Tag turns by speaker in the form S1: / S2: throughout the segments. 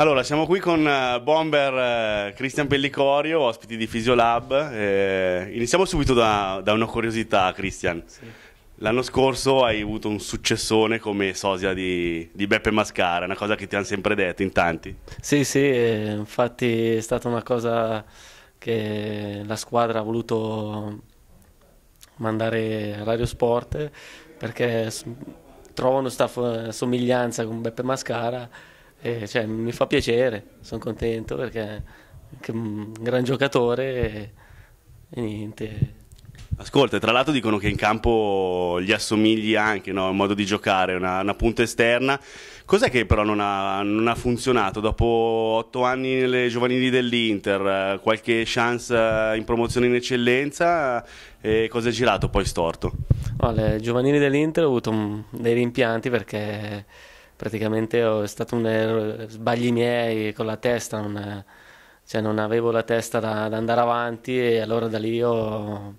S1: Allora, siamo qui con eh, Bomber eh, Cristian Pellicorio, ospiti di Fisiolab. Eh, iniziamo subito da, da una curiosità, Cristian. Sì. L'anno scorso hai avuto un successone come sosia di, di Beppe Mascara, una cosa che ti hanno sempre detto in tanti.
S2: Sì, sì, eh, infatti è stata una cosa che la squadra ha voluto mandare a Radio Sport perché trovano questa somiglianza con Beppe Mascara e, cioè, mi fa piacere, sono contento perché è un gran giocatore e, e niente.
S1: Ascolta, tra l'altro dicono che in campo gli assomigli anche, no? il modo di giocare, una, una punta esterna. Cos'è che però non ha, non ha, funzionato? Dopo otto anni nelle giovanili dell'Inter, eh, qualche chance
S2: eh, in promozione in eccellenza, eh, cosa è girato poi storto? le giovanili dell'Inter ho avuto dei rimpianti perché praticamente è stato un errore, sbagli miei con la testa, non, cioè non avevo la testa da, da, andare avanti e allora da lì ho,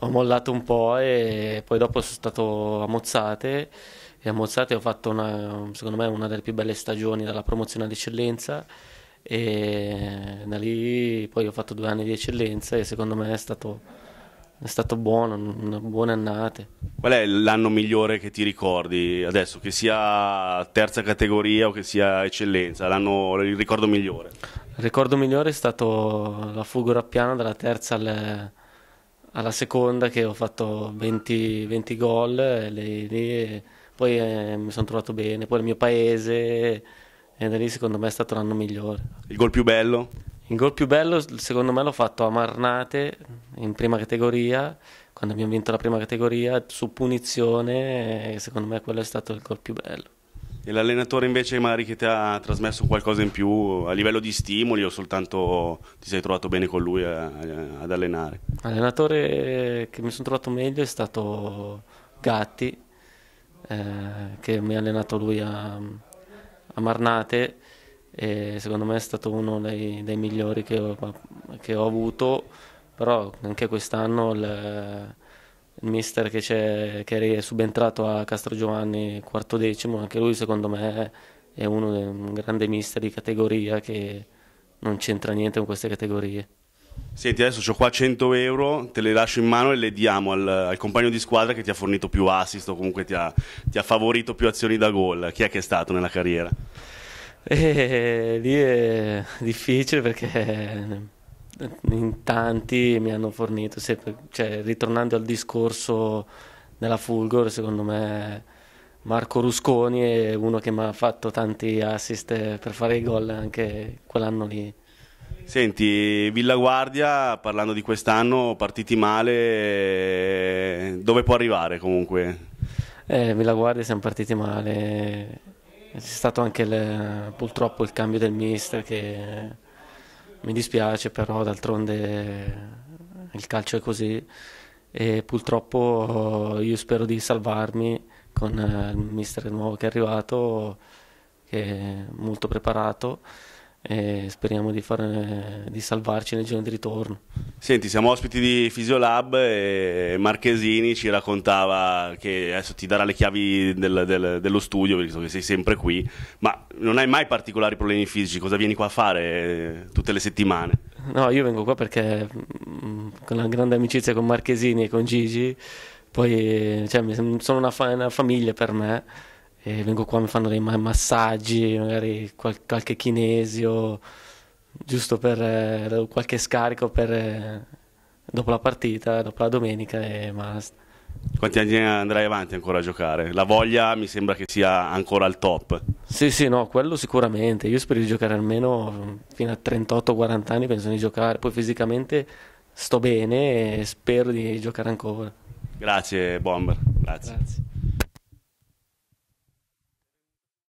S2: ho, mollato un po' e poi dopo sono stato a Mozzate e a Mozzate ho fatto una, secondo me una delle più belle stagioni dalla promozione all'eccellenza e da lì poi ho fatto due anni di eccellenza e secondo me è stato è stato buono, una buona annata.
S1: Qual è l'anno migliore che ti ricordi adesso, che sia terza categoria o che sia eccellenza, l'anno, il ricordo migliore?
S2: Il ricordo migliore è stato la fuga rappiana dalla terza alle, alla seconda che ho fatto 20, 20 gol e lì, lì, poi eh, mi sono trovato bene, poi il mio paese e da lì secondo me è stato l'anno migliore. Il gol più bello? Il gol più bello secondo me l'ho fatto a Marnate in prima categoria, quando abbiamo vinto la prima categoria, su punizione, eh, secondo me quello è stato il gol più bello.
S1: E l'allenatore invece magari che ti ha trasmesso qualcosa in più a livello di stimoli o soltanto ti sei trovato bene con lui a, eh, a, ad allenare?
S2: L'allenatore che mi sono trovato meglio è stato Gatti, eh, che mi ha allenato lui a, a Marnate e secondo me è stato uno dei, dei migliori che ho, che ho, avuto, però anche quest'anno il, il mister che, c'è, che, è subentrato a Castro Giovanni quarto decimo, anche lui secondo me è uno, un grandi mister di categoria che non c'entra niente con queste categorie.
S1: Senti, adesso ho qua 100 euro, te le lascio in mano e le diamo al, al compagno di squadra che ti ha fornito più assist o comunque ti ha, ti ha favorito più azioni da gol. Chi è che è stato nella carriera?
S2: E lì è difficile perché eh, in tanti mi hanno fornito, sempre, cioè, ritornando al discorso della Fulgor, secondo me Marco Rusconi è uno che mi ha fatto tanti assist per fare i gol anche quell'anno lì.
S1: Senti, Villa Guardia, parlando di quest'anno, partiti male, eh, dove può arrivare comunque?
S2: Eh, Villa Guardia siamo partiti male, c'è stato anche le, purtroppo il cambio del mister che mi dispiace, però d'altronde il calcio è così e purtroppo io spero di salvarmi con il mister nuovo che è arrivato, che è molto preparato e speriamo di, fare, di, salvarci nel giorno di ritorno.
S1: Senti, siamo ospiti di Fisiolab e Marchesini ci raccontava che adesso ti darà le chiavi del, del, dello studio, visto che sei sempre qui, ma non hai mai particolari problemi fisici, cosa vieni qua a fare eh, tutte le settimane?
S2: No, io vengo qua perché mm, con una grande amicizia con Marchesini e con Gigi, poi cioè, sono una, fa una famiglia per me e vengo qua, mi fanno dei massaggi, magari qual qualche chinesio, giusto per eh, qualche scarico per, eh, dopo la partita, dopo la domenica e basta.
S1: Quanti anni andrai avanti ancora a giocare? La voglia mi sembra che sia ancora al top.
S2: Sì, sì, no, quello sicuramente. Io spero di giocare almeno fino a 38-40 anni, penso di giocare. Poi fisicamente sto bene e spero di giocare ancora. Grazie Bomber, grazie.
S1: grazie.